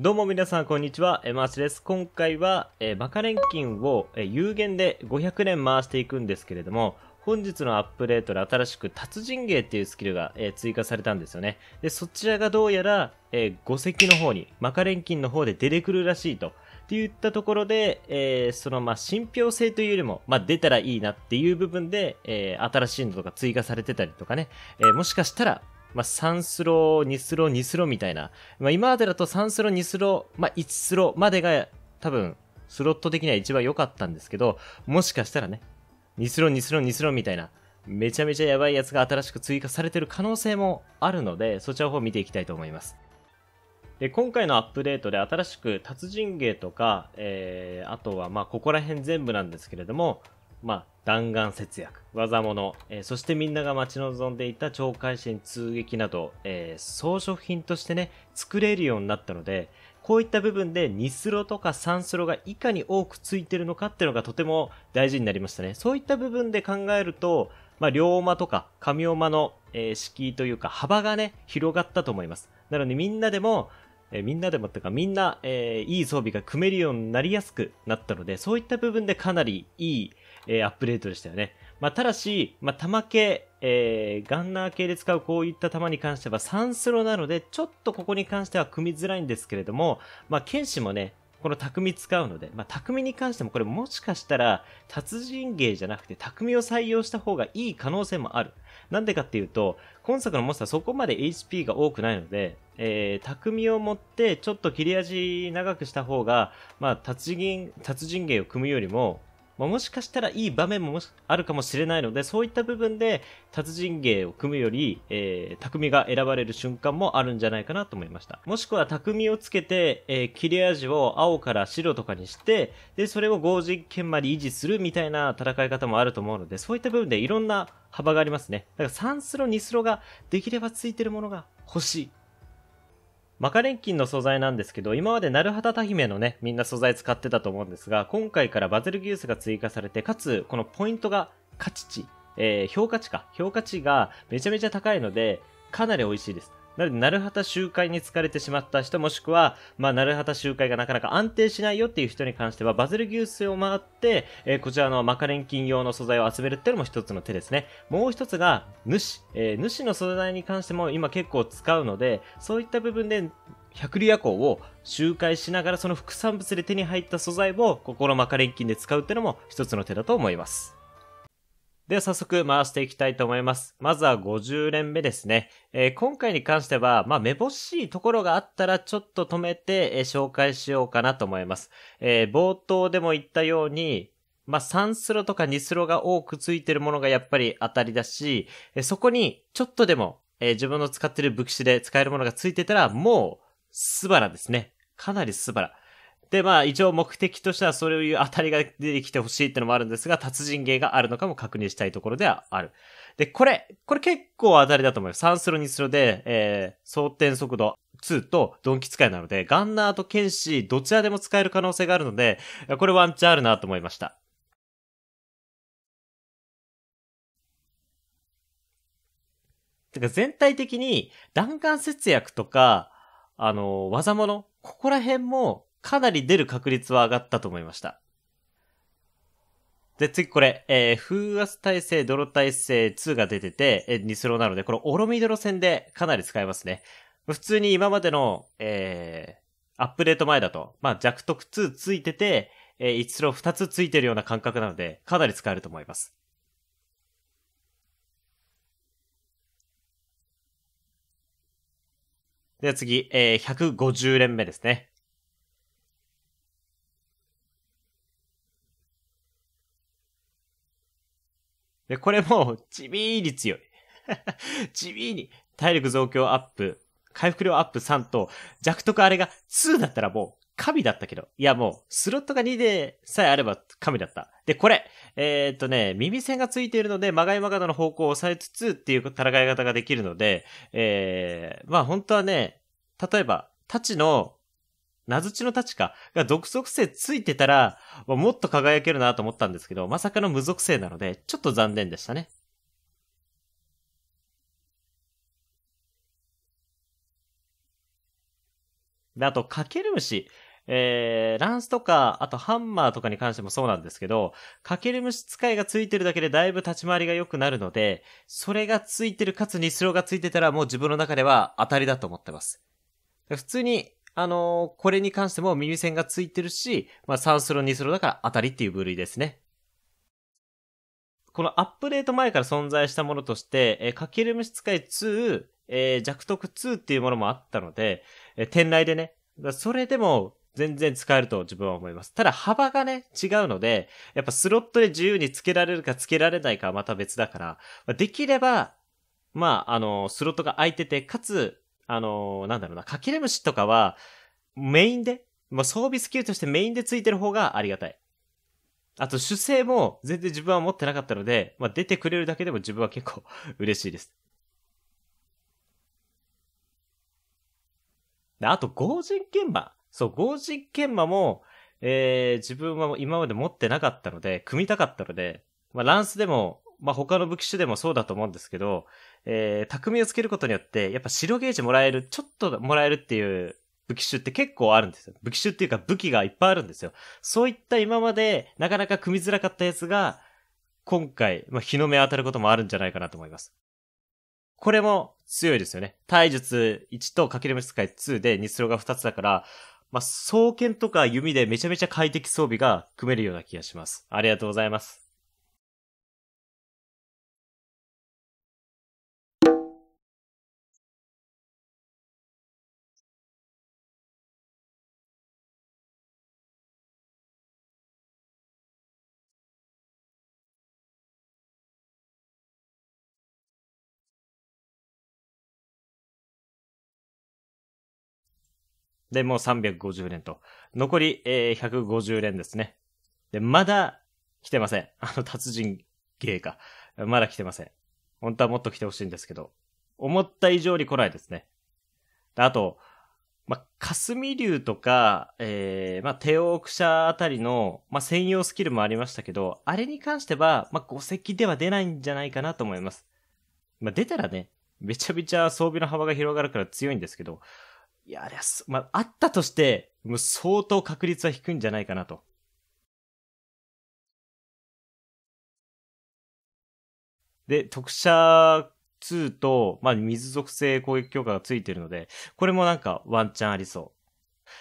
どうも皆さん、こんにちは。えまーしです。今回は、えー、バカ錬金を、えー、有限で500年回していくんですけれども、本日のアップデートで新しく達人芸っていうスキルが、えー、追加されたんですよね。で、そちらがどうやら、えー、5石の方に、マカ錬金の方で出てくるらしいと。って言ったところで、えー、その、ま信憑性というよりも、まあ、出たらいいなっていう部分で、えー、新しいのとか追加されてたりとかね、えー、もしかしたら、まあ、3スロー、2スロー、2スローみたいな。まあ、今までだと3スロー、2スロー、まあ、1スローまでが多分、スロット的には一番良かったんですけど、もしかしたらね、2スロー、2スロー、2スローみたいな、めちゃめちゃやばいやつが新しく追加されてる可能性もあるので、そちらの方見ていきたいと思います。で今回のアップデートで新しく達人芸とか、えー、あとはまここら辺全部なんですけれども、まあ、弾丸節約、技物、えー、そしてみんなが待ち望んでいた懲戒心通撃など、えー、装飾品としてね、作れるようになったので、こういった部分で2スロとか3スロがいかに多くついてるのかっていうのがとても大事になりましたね。そういった部分で考えると、まあ、両馬とか上馬の、えー、敷居というか幅がね、広がったと思います。なのでみんなでも、えみんなでもってかみんな、えー、いい装備が組めるようになりやすくなったので、そういった部分でかなりいいえー、アップデートでしたよね。まあ、ただし、まあ、弾系、えー、ガンナー系で使うこういった弾に関しては3スロなので、ちょっとここに関しては組みづらいんですけれども、まあ、剣士もね、この匠使うので、まあ、匠に関してもこれもしかしたら、達人芸じゃなくて匠を採用した方がいい可能性もある。なんでかっていうと、今作のモンスターそこまで HP が多くないので、えー、匠を持ってちょっと切れ味長くした方が、まあ、達人、達人芸を組むよりも、まあ、もしかしたらいい場面もあるかもしれないので、そういった部分で達人芸を組むより、えー、匠が選ばれる瞬間もあるんじゃないかなと思いました。もしくは匠をつけて、えー、切れ味を青から白とかにして、で、それを合人研まで維持するみたいな戦い方もあると思うので、そういった部分でいろんな幅がありますね。だから3スロ2スロができればついてるものが欲しいマカレンキンの素材なんですけど、今までナルハタタ姫のね、みんな素材使ってたと思うんですが、今回からバゼルギウスが追加されて、かつ、このポイントが価値値、えー、評価値か、評価値がめちゃめちゃ高いので、かなり美味しいです。なので、なるはた集会に疲れてしまった人、もしくは、まあ、なるはた集会がなかなか安定しないよっていう人に関しては、バズル牛水を回って、えー、こちらのマカレン菌用の素材を集めるっていうのも一つの手ですね。もう一つが、主。えー、主の素材に関しても今結構使うので、そういった部分で、百里夜行を周回しながらその副産物で手に入った素材をここのマカレン菌で使うっていうのも一つの手だと思います。では早速回していきたいと思います。まずは50連目ですね。えー、今回に関しては、まあ、めぼしいところがあったらちょっと止めて、えー、紹介しようかなと思います。えー、冒頭でも言ったように、まあ、3スロとか2スロが多くついてるものがやっぱり当たりだし、えそこにちょっとでも、え自分の使ってる武器で使えるものがついてたら、もう、スバラですね。かなりスバラ。で、まあ、一応目的としてはそういう当たりが出てきてほしいってのもあるんですが、達人芸があるのかも確認したいところではある。で、これ、これ結構当たりだと思います。3スロ2スロで、えー、装填速度2とドンキ使いなので、ガンナーと剣士、どちらでも使える可能性があるので、これワンチャンあるなと思いました。てか全体的に弾丸節約とか、あの、技物、ここら辺もかなり出る確率は上がったと思いました。で、次これ、えー、風圧耐性、泥耐性2が出てて、えー、ニスローなので、このオロミドロ戦でかなり使えますね。普通に今までの、えー、アップデート前だと、まあ、弱特2ついてて、えー、1スロー2つついてるような感覚なので、かなり使えると思います。では次、えー、150連目ですね。で、これも、地味に強い。地 味に、体力増強アップ、回復量アップ3と、弱得あれが2だったらもう、神だったけど。いやもう、スロットが2でさえあれば神だった。で、これ、えー、っとね、耳栓がついているので、まがりまがりの方向を抑えつつっていう戦い方ができるので、えー、まあ本当はね、例えば、タチの謎地の立ちか、が毒属性ついてたら、もっと輝けるなと思ったんですけど、まさかの無属性なので、ちょっと残念でしたね。で、あと、かける虫。えー、ランスとか、あとハンマーとかに関してもそうなんですけど、かける虫使いがついてるだけでだいぶ立ち回りが良くなるので、それがついてるかつニスローがついてたらもう自分の中では当たりだと思ってます。普通にあのー、これに関しても耳栓がついてるし、まあ、3スロ2スロだから当たりっていう部類ですね。このアップデート前から存在したものとして、えー、かける虫使い2、えー、弱徳2っていうものもあったので、えー、転来でね、それでも全然使えると自分は思います。ただ幅がね、違うので、やっぱスロットで自由につけられるかつけられないかはまた別だから、できれば、まあ、あの、スロットが空いてて、かつ、あのー、なんだろうな、かきれ虫とかは、メインで、まあ、装備スキルとしてメインでついてる方がありがたい。あと、主性も全然自分は持ってなかったので、まあ、出てくれるだけでも自分は結構 嬉しいです。で、あと、合人研磨。そう、合人研磨も、えー、自分は今まで持ってなかったので、組みたかったので、まあ、ランスでもまあ、他の武器種でもそうだと思うんですけど、えー、匠をつけることによって、やっぱ白ゲージもらえる、ちょっともらえるっていう武器種って結構あるんですよ。武器種っていうか武器がいっぱいあるんですよ。そういった今までなかなか組みづらかったやつが、今回、まあ、日の目当たることもあるんじゃないかなと思います。これも強いですよね。体術1とかける虫使い2で日露が2つだから、まあ、双剣とか弓でめちゃめちゃ快適装備が組めるような気がします。ありがとうございます。で、もう350連と。残り、えー、150連ですね。で、まだ来てません。あの達人芸か。まだ来てません。本当はもっと来てほしいんですけど、思った以上に来ないですね。あと、ま、霞竜とか、えー、ま、帝王者あたりの、ま、専用スキルもありましたけど、あれに関しては、ま、五石では出ないんじゃないかなと思います。ま、出たらね、めちゃめちゃ装備の幅が広がるから強いんですけど、いや、あれは、まあ、あったとして、もう相当確率は低いんじゃないかなと。で、特殊2と、まあ、水属性攻撃強化がついてるので、これもなんかワンチャンありそ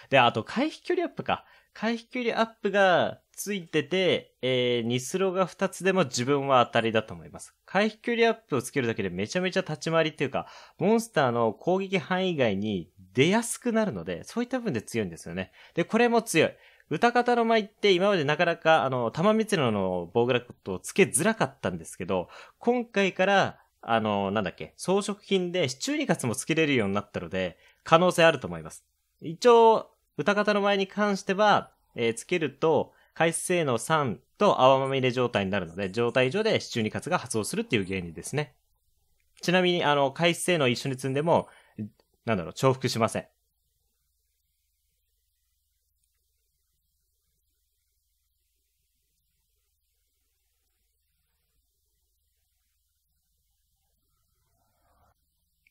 う。で、あと回避距離アップか。回避距離アップが、ついてて、えー、ニスロが2つでも自分は当たりだと思います。回避距離アップをつけるだけでめちゃめちゃ立ち回りっていうか、モンスターの攻撃範囲外に出やすくなるので、そういった部分で強いんですよね。で、これも強い。歌方の舞って今までなかなか、あの、玉光の防具ラクトをつけづらかったんですけど、今回から、あの、なんだっけ、装飾品でシチューリカツもつけれるようになったので、可能性あると思います。一応、歌方の前に関しては、えー、つけると、海水の酸と泡まみれ状態になるので、状態上でシチューニカツが発動するっていう原理ですね。ちなみに、あの、海水の一緒に積んでも、なんだろう、重複しません。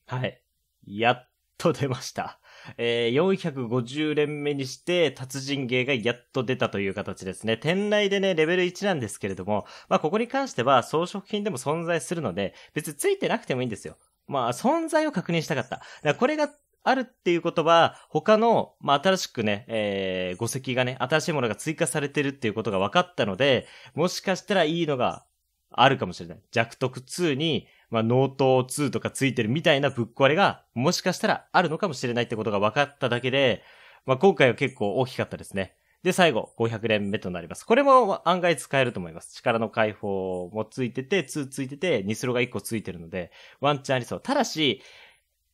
はい。やっと出ました。えー、450連目にして、達人芸がやっと出たという形ですね。店内でね、レベル1なんですけれども、まあ、ここに関しては装飾品でも存在するので、別についてなくてもいいんですよ。まあ、存在を確認したかった。だからこれがあるっていうことは、他の、まあ、新しくね、えー、語石がね、新しいものが追加されてるっていうことが分かったので、もしかしたらいいのがあるかもしれない。弱徳2に、まあ、ノート2とかついてるみたいなぶっ壊れが、もしかしたらあるのかもしれないってことが分かっただけで、まあ、今回は結構大きかったですね。で、最後、500連目となります。これも案外使えると思います。力の解放もついてて、2ついてて、ニスロが1個ついてるので、ワンチャンありそう。ただし、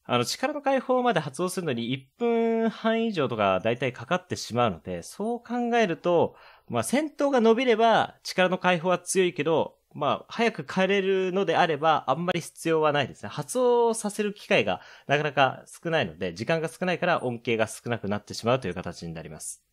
あの、力の解放まで発動するのに1分半以上とか大体かかってしまうので、そう考えると、まあ、戦闘が伸びれば力の解放は強いけど、まあ、早く帰れるのであれば、あんまり必要はないですね。発音させる機会がなかなか少ないので、時間が少ないから恩恵が少なくなってしまうという形になります。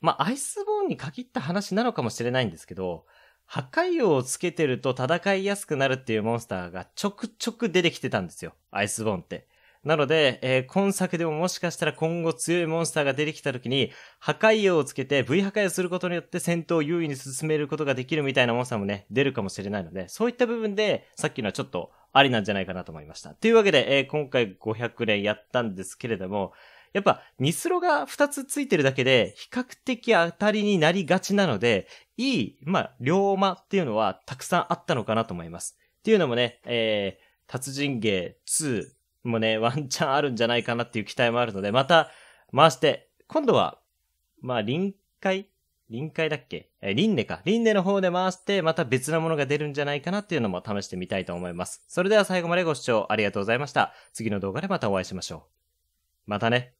まあ、アイスボーンに限った話なのかもしれないんですけど、破壊王をつけてると戦いやすくなるっていうモンスターがちょくちょく出てきてたんですよ。アイスボーンって。なので、えー、今作でももしかしたら今後強いモンスターが出てきた時に、破壊用をつけて V 破壊をすることによって戦闘を優位に進めることができるみたいなモンスターもね、出るかもしれないので、そういった部分で、さっきのはちょっとありなんじゃないかなと思いました。というわけで、えー、今回500連やったんですけれども、やっぱ、ミスロが2つついてるだけで、比較的当たりになりがちなので、いい、まあ、両馬っていうのはたくさんあったのかなと思います。っていうのもね、えー、達人芸2もね、ワンチャンあるんじゃないかなっていう期待もあるので、また回して、今度は、まあ、臨海臨海だっけえ、輪廻か。輪廻の方で回して、また別なものが出るんじゃないかなっていうのも試してみたいと思います。それでは最後までご視聴ありがとうございました。次の動画でまたお会いしましょう。またね。